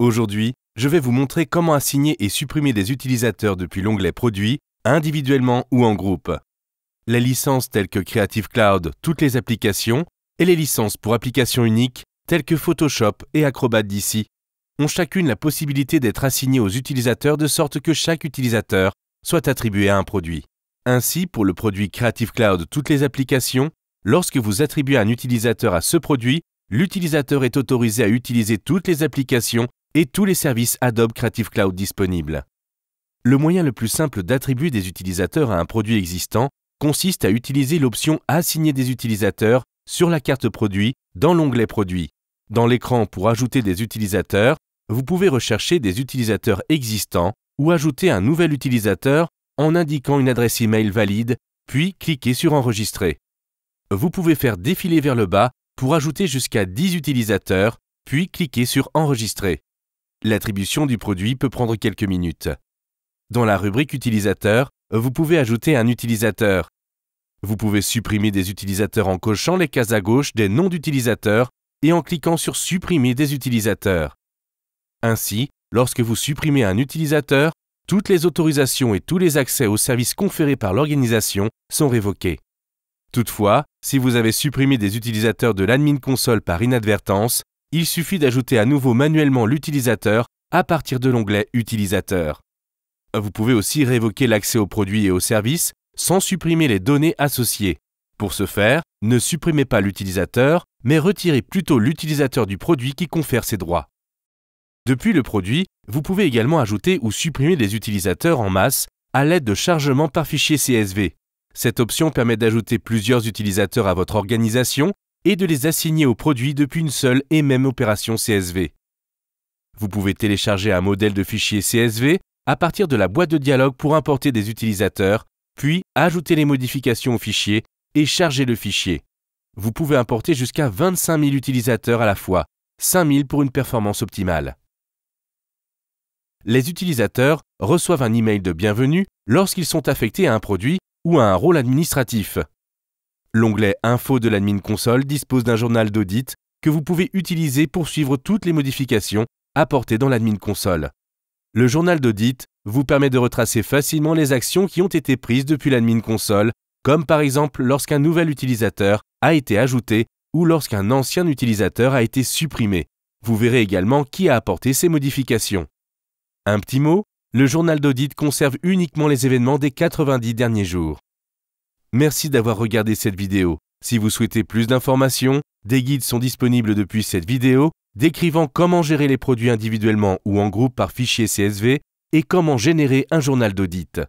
Aujourd'hui, je vais vous montrer comment assigner et supprimer des utilisateurs depuis l'onglet Produits, individuellement ou en groupe. Les licences telles que Creative Cloud, toutes les applications, et les licences pour applications uniques telles que Photoshop et Acrobat DC ont chacune la possibilité d'être assignées aux utilisateurs de sorte que chaque utilisateur soit attribué à un produit. Ainsi, pour le produit Creative Cloud toutes les applications, lorsque vous attribuez un utilisateur à ce produit, l'utilisateur est autorisé à utiliser toutes les applications et tous les services Adobe Creative Cloud disponibles. Le moyen le plus simple d'attribuer des utilisateurs à un produit existant consiste à utiliser l'option Assigner des utilisateurs sur la carte produit dans l'onglet Produit. Dans l'écran pour ajouter des utilisateurs, vous pouvez rechercher des utilisateurs existants ou ajouter un nouvel utilisateur en indiquant une adresse e-mail valide, puis cliquer sur Enregistrer. Vous pouvez faire défiler vers le bas pour ajouter jusqu'à 10 utilisateurs, puis cliquer sur Enregistrer. L'attribution du produit peut prendre quelques minutes. Dans la rubrique utilisateur, vous pouvez ajouter un utilisateur. Vous pouvez supprimer des utilisateurs en cochant les cases à gauche des noms d'utilisateurs et en cliquant sur Supprimer des utilisateurs. Ainsi, lorsque vous supprimez un utilisateur, toutes les autorisations et tous les accès aux services conférés par l'organisation sont révoqués. Toutefois, si vous avez supprimé des utilisateurs de l'admin console par inadvertance, il suffit d'ajouter à nouveau manuellement l'utilisateur à partir de l'onglet Utilisateur. Vous pouvez aussi révoquer l'accès aux produits et aux services sans supprimer les données associées. Pour ce faire, ne supprimez pas l'utilisateur, mais retirez plutôt l'utilisateur du produit qui confère ses droits. Depuis le produit, vous pouvez également ajouter ou supprimer des utilisateurs en masse à l'aide de chargements par fichier CSV. Cette option permet d'ajouter plusieurs utilisateurs à votre organisation et de les assigner au produit depuis une seule et même opération CSV. Vous pouvez télécharger un modèle de fichier CSV à partir de la boîte de dialogue pour importer des utilisateurs, puis ajouter les modifications au fichier et charger le fichier. Vous pouvez importer jusqu'à 25 000 utilisateurs à la fois, 5 000 pour une performance optimale. Les utilisateurs reçoivent un email de bienvenue lorsqu'ils sont affectés à un produit ou à un rôle administratif. L'onglet Info de l'admin console dispose d'un journal d'audit que vous pouvez utiliser pour suivre toutes les modifications apportées dans l'admin console. Le journal d'audit vous permet de retracer facilement les actions qui ont été prises depuis l'admin console, comme par exemple lorsqu'un nouvel utilisateur a été ajouté ou lorsqu'un ancien utilisateur a été supprimé. Vous verrez également qui a apporté ces modifications. Un petit mot, le journal d'audit conserve uniquement les événements des 90 derniers jours. Merci d'avoir regardé cette vidéo. Si vous souhaitez plus d'informations, des guides sont disponibles depuis cette vidéo décrivant comment gérer les produits individuellement ou en groupe par fichier CSV et comment générer un journal d'audit.